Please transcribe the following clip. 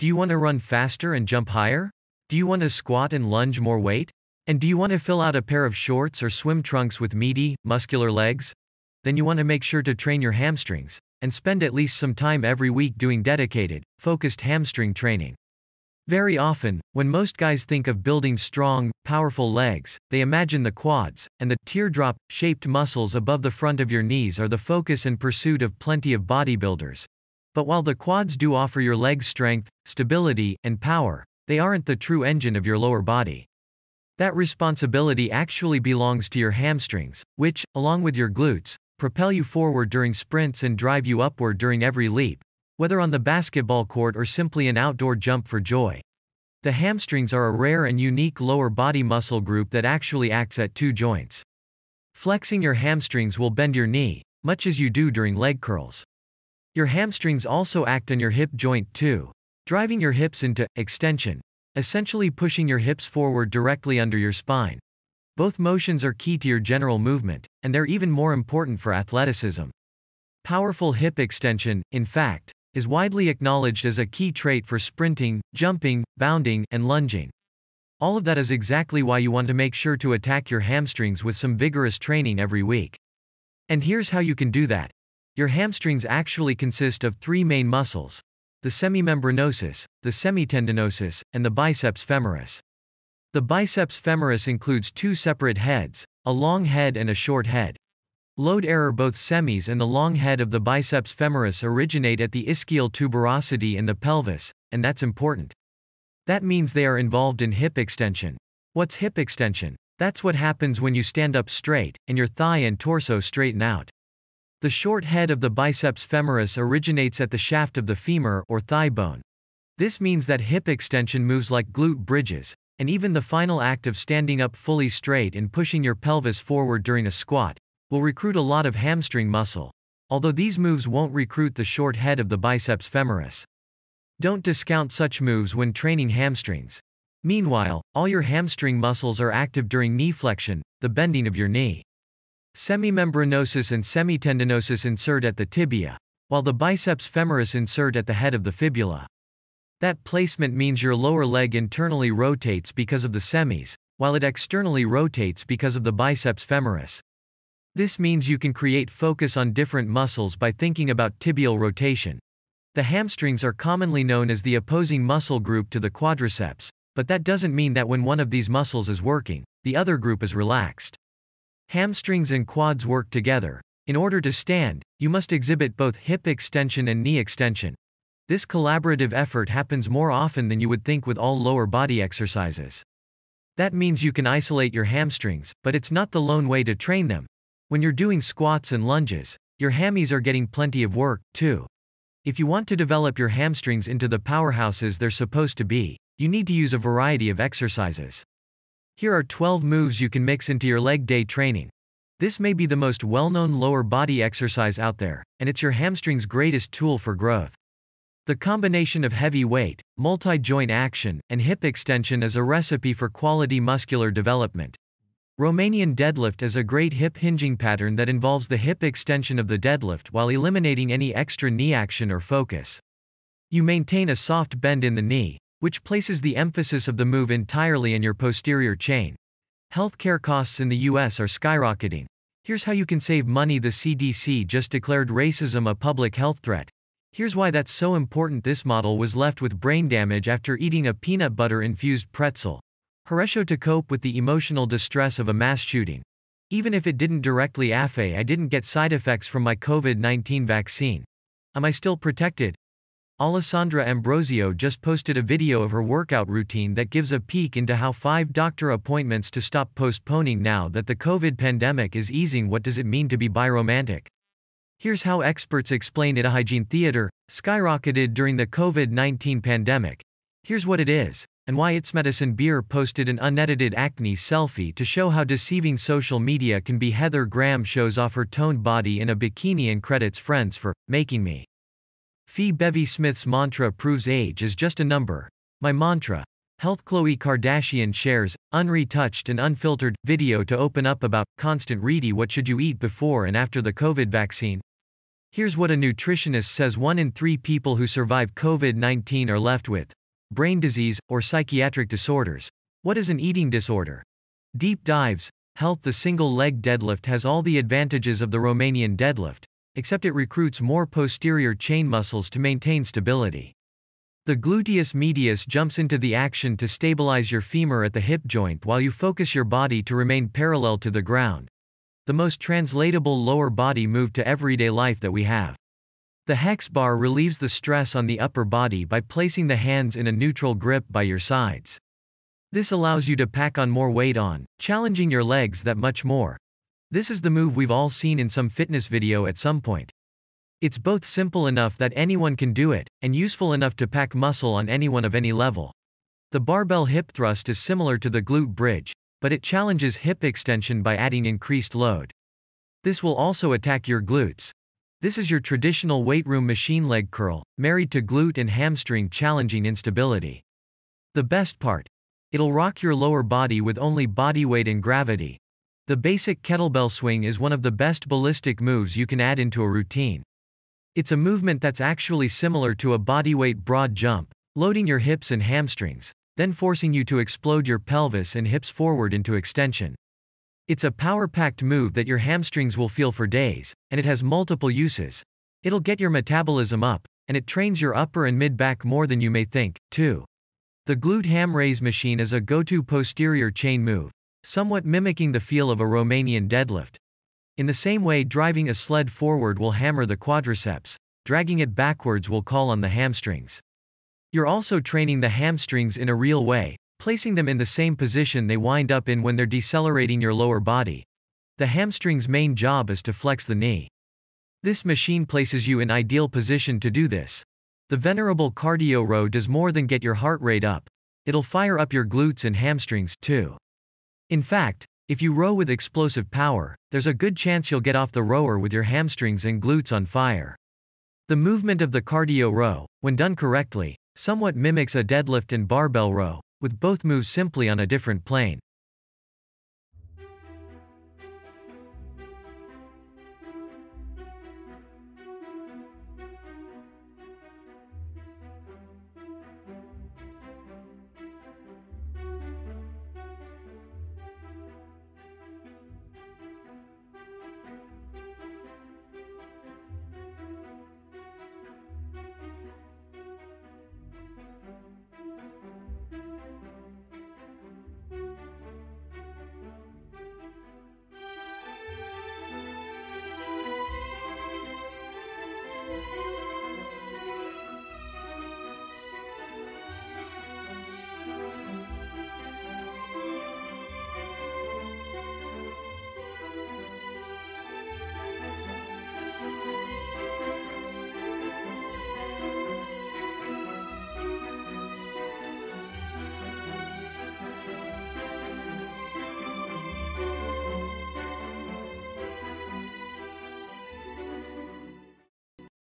Do you want to run faster and jump higher? Do you want to squat and lunge more weight? And do you want to fill out a pair of shorts or swim trunks with meaty, muscular legs? Then you want to make sure to train your hamstrings, and spend at least some time every week doing dedicated, focused hamstring training. Very often, when most guys think of building strong, powerful legs, they imagine the quads, and the teardrop shaped muscles above the front of your knees are the focus and pursuit of plenty of bodybuilders, but while the quads do offer your legs strength, stability, and power, they aren't the true engine of your lower body. That responsibility actually belongs to your hamstrings, which, along with your glutes, propel you forward during sprints and drive you upward during every leap, whether on the basketball court or simply an outdoor jump for joy. The hamstrings are a rare and unique lower body muscle group that actually acts at two joints. Flexing your hamstrings will bend your knee, much as you do during leg curls. Your hamstrings also act on your hip joint too. Driving your hips into extension, essentially pushing your hips forward directly under your spine. Both motions are key to your general movement, and they're even more important for athleticism. Powerful hip extension, in fact, is widely acknowledged as a key trait for sprinting, jumping, bounding, and lunging. All of that is exactly why you want to make sure to attack your hamstrings with some vigorous training every week. And here's how you can do that. Your hamstrings actually consist of three main muscles the semimembranosus, the semitendinosus, and the biceps femoris. The biceps femoris includes two separate heads, a long head and a short head. Load error Both semis and the long head of the biceps femoris originate at the ischial tuberosity in the pelvis, and that's important. That means they are involved in hip extension. What's hip extension? That's what happens when you stand up straight, and your thigh and torso straighten out. The short head of the biceps femoris originates at the shaft of the femur or thigh bone. This means that hip extension moves like glute bridges, and even the final act of standing up fully straight and pushing your pelvis forward during a squat will recruit a lot of hamstring muscle, although these moves won't recruit the short head of the biceps femoris. Don't discount such moves when training hamstrings. Meanwhile, all your hamstring muscles are active during knee flexion, the bending of your knee. Semimembranosus and semitendinosus insert at the tibia, while the biceps femoris insert at the head of the fibula. That placement means your lower leg internally rotates because of the semis, while it externally rotates because of the biceps femoris. This means you can create focus on different muscles by thinking about tibial rotation. The hamstrings are commonly known as the opposing muscle group to the quadriceps, but that doesn't mean that when one of these muscles is working, the other group is relaxed. Hamstrings and quads work together. In order to stand, you must exhibit both hip extension and knee extension. This collaborative effort happens more often than you would think with all lower body exercises. That means you can isolate your hamstrings, but it's not the lone way to train them. When you're doing squats and lunges, your hammies are getting plenty of work, too. If you want to develop your hamstrings into the powerhouses they're supposed to be, you need to use a variety of exercises. Here are 12 moves you can mix into your leg day training. This may be the most well-known lower body exercise out there, and it's your hamstring's greatest tool for growth. The combination of heavy weight, multi-joint action, and hip extension is a recipe for quality muscular development. Romanian deadlift is a great hip hinging pattern that involves the hip extension of the deadlift while eliminating any extra knee action or focus. You maintain a soft bend in the knee, which places the emphasis of the move entirely in your posterior chain. Healthcare costs in the U.S. are skyrocketing. Here's how you can save money The CDC just declared racism a public health threat. Here's why that's so important this model was left with brain damage after eating a peanut butter infused pretzel. Horatio to cope with the emotional distress of a mass shooting. Even if it didn't directly affect, I didn't get side effects from my COVID 19 vaccine. Am I still protected? Alessandra Ambrosio just posted a video of her workout routine that gives a peek into how five doctor appointments to stop postponing now that the COVID pandemic is easing what does it mean to be biromantic. Here's how experts explain it a hygiene theater, skyrocketed during the COVID-19 pandemic. Here's what it is, and why it's medicine beer posted an unedited acne selfie to show how deceiving social media can be Heather Graham shows off her toned body in a bikini and credits friends for making me Fee Bevy Smith's mantra proves age is just a number. My mantra. Health Chloe Kardashian shares unretouched and unfiltered video to open up about constant reedy what should you eat before and after the COVID vaccine. Here's what a nutritionist says one in three people who survive COVID 19 are left with brain disease or psychiatric disorders. What is an eating disorder? Deep dives, health The single leg deadlift has all the advantages of the Romanian deadlift, except it recruits more posterior chain muscles to maintain stability. The gluteus medius jumps into the action to stabilize your femur at the hip joint while you focus your body to remain parallel to the ground. The most translatable lower body move to everyday life that we have. The hex bar relieves the stress on the upper body by placing the hands in a neutral grip by your sides. This allows you to pack on more weight on, challenging your legs that much more, this is the move we've all seen in some fitness video at some point. It's both simple enough that anyone can do it, and useful enough to pack muscle on anyone of any level. The barbell hip thrust is similar to the glute bridge, but it challenges hip extension by adding increased load. This will also attack your glutes. This is your traditional weight room machine leg curl, married to glute and hamstring challenging instability. The best part, it'll rock your lower body with only body weight and gravity, the basic kettlebell swing is one of the best ballistic moves you can add into a routine. It's a movement that's actually similar to a bodyweight broad jump, loading your hips and hamstrings, then forcing you to explode your pelvis and hips forward into extension. It's a power-packed move that your hamstrings will feel for days, and it has multiple uses. It'll get your metabolism up, and it trains your upper and mid-back more than you may think, too. The glute ham raise machine is a go-to posterior chain move, somewhat mimicking the feel of a Romanian deadlift. In the same way driving a sled forward will hammer the quadriceps, dragging it backwards will call on the hamstrings. You're also training the hamstrings in a real way, placing them in the same position they wind up in when they're decelerating your lower body. The hamstring's main job is to flex the knee. This machine places you in ideal position to do this. The venerable cardio row does more than get your heart rate up. It'll fire up your glutes and hamstrings, too. In fact, if you row with explosive power, there's a good chance you'll get off the rower with your hamstrings and glutes on fire. The movement of the cardio row, when done correctly, somewhat mimics a deadlift and barbell row, with both moves simply on a different plane.